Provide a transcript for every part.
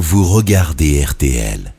vous regardez RTL.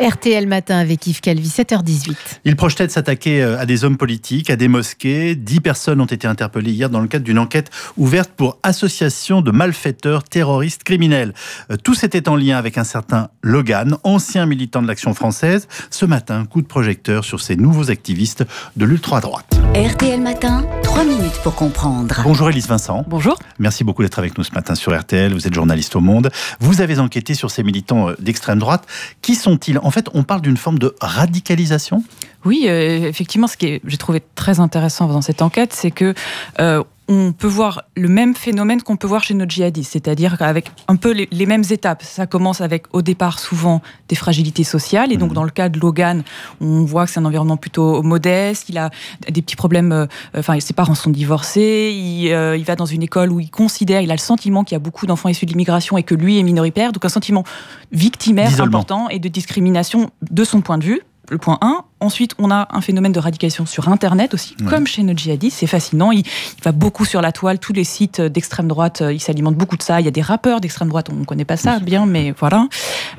RTL Matin avec Yves Calvi, 7h18. Il projetait de s'attaquer euh, à des hommes politiques, à des mosquées. Dix personnes ont été interpellées hier dans le cadre d'une enquête ouverte pour association de malfaiteurs terroristes criminels. Euh, Tous étaient en lien avec un certain Logan, ancien militant de l'Action française. Ce matin, coup de projecteur sur ces nouveaux activistes de l'ultra-droite. RTL Matin, 3 minutes pour comprendre. Bonjour Élise Vincent. Bonjour. Merci beaucoup d'être avec nous ce matin sur RTL. Vous êtes journaliste au Monde. Vous avez enquêté sur ces militants euh, d'extrême droite. Qui sont-ils En fait, on parle d'une forme de radicalisation oui, euh, effectivement, ce que j'ai trouvé très intéressant dans cette enquête, c'est que euh, on peut voir le même phénomène qu'on peut voir chez notre djihadistes, c'est-à-dire avec un peu les, mêmes étapes. Ça commence avec, au départ, souvent des fragilités sociales. Et donc, mhm. dans le cas de Logan, on voit que c'est un environnement plutôt modeste. Il a des petits problèmes. Euh, enfin, ses parents sont divorcés. Il, euh, il, va dans une école où il considère, il a le sentiment qu'il y a beaucoup d'enfants issus de l'immigration et que lui est minoritaire. Donc, un sentiment victimaire important et de discrimination de son point de vue. Le point 1. Ensuite, on a un phénomène de radicalisation sur Internet aussi, comme chez nos djihadistes. C'est fascinant. Il, va beaucoup sur la toile. Tous les sites euh, d'extrême droite, euh, il s'alimente beaucoup de ça. Il y a des rappeurs d'extrême droite. On ne connaît pas ça bien, mais voilà.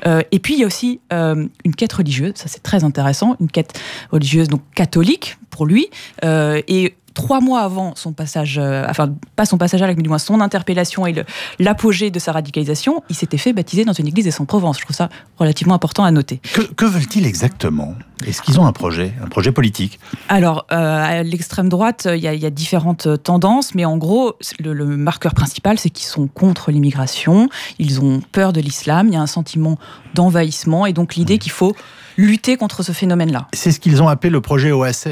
Euh, et puis, il y a aussi une quête religieuse. Ça, c'est très intéressant. Une quête religieuse, donc catholique pour lui. et trois mois avant son passage, euh, enfin pas son passage à mais du moins son interpellation et l'apogée de sa radicalisation, il s'était fait baptiser dans une église des sans provence Je trouve ça relativement important à noter. Que, veulent-ils exactement Est-ce qu'ils ont un projet, un projet politique Alors, euh, à l'extrême droite, il y, a différentes tendances, mais en gros, le, marqueur principal, c'est qu'ils sont contre l'immigration, ils ont peur de l'islam, il y a un sentiment d'envahissement, et donc l'idée qu'il faut lutter contre ce phénomène-là. C'est ce qu'ils ont appelé le projet OAS,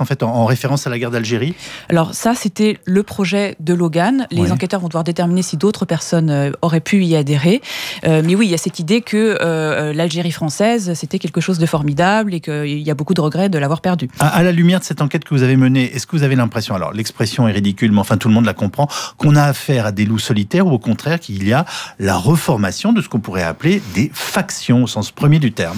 en fait, en, référence à la guerre d'Algérie Alors ça, c'était le projet de Logan. Les enquêteurs vont devoir déterminer si d'autres personnes euh, auraient pu y adhérer. Euh, mais oui, il y a cette idée que euh, l'Algérie française, c'était quelque chose de formidable et qu'il y a beaucoup de regrets de l'avoir perdu. à, la lumière de cette enquête que vous avez menée, est-ce que vous avez l'impression, alors l'expression est ridicule, mais enfin tout le monde la comprend, qu'on a affaire à des loups solitaires ou au contraire qu'il y a la reformation de ce qu'on pourrait appeler des factions au sens premier du terme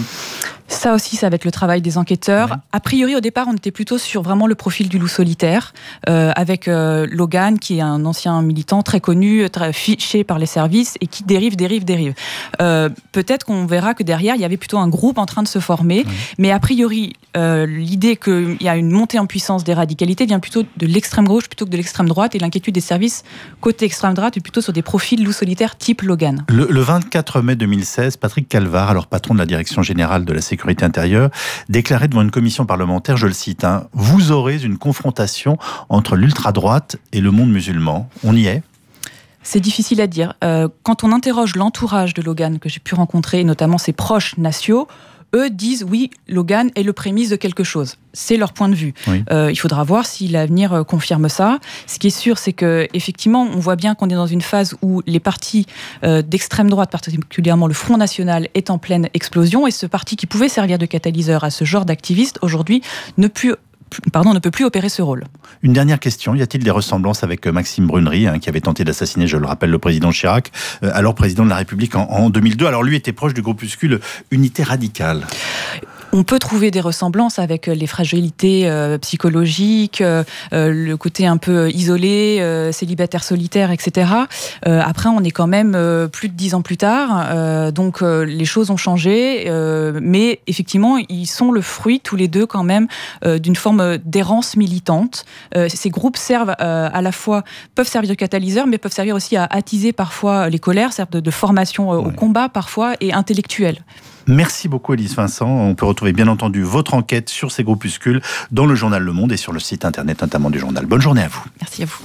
ça aussi, ça va être le travail des enquêteurs. A priori, au départ, on était plutôt sur vraiment le profil du loup solitaire, euh, avec euh, Logan, qui est un ancien militant très connu, très fiché par les services, et qui dérive, dérive, dérive. Euh, peut-être qu'on verra que derrière, il y avait plutôt un groupe en train de se former, mais a priori, l'idée qu'il y a une montée en puissance des radicalités vient plutôt de l'extrême gauche plutôt que de l'extrême droite, et l'inquiétude des services côté extrême droite est plutôt sur des profils loup solitaire type Logan. Le, le 24 mai 2016, Patrick Calvar, alors patron de la direction générale de la sécurité, déclaré déclarait devant une commission parlementaire, je le cite, hein, Vous aurez une confrontation entre l'ultra-droite et le monde musulman. On y est c'est difficile à dire. Euh, quand on interroge l'entourage de Logan que j'ai pu rencontrer, notamment ses proches nationaux, eux disent oui, Logan est le prémisse de quelque chose. C'est leur point de vue. Euh, il faudra voir si l'avenir euh, confirme ça. Ce qui est sûr, c'est que effectivement, on voit bien qu'on est dans une phase où les partis d'extrême droite, particulièrement le Front national, est en pleine explosion, et ce parti qui pouvait servir de catalyseur à ce genre d'activistes aujourd'hui ne, peut pardon, ne peut plus opérer ce rôle. Une dernière question, y a-t-il des ressemblances avec euh, Maxime Brunery, hein, qui avait tenté d'assassiner, je le rappelle, le président Chirac, euh, alors président de la République en 2002 Alors lui était proche du groupuscule Unité Radicale on peut trouver des ressemblances avec euh, les fragilités euh, psychologiques, euh, le côté un peu isolé, célibataire solitaire, etc. après, on est quand même plus de dix ans plus tard, donc les choses ont changé, mais effectivement, ils sont le fruit tous les deux quand même d'une forme d'errance militante. ces groupes servent à la fois peuvent servir de catalyseur, mais peuvent servir aussi à attiser parfois les colères, servent de, formation au combat parfois et intellectuelle. Merci beaucoup, Elise Vincent. On peut retrouver, bien entendu, votre enquête sur ces groupuscules dans le journal Le Monde et sur le site internet, notamment du journal. Bonne journée à vous. Merci à vous.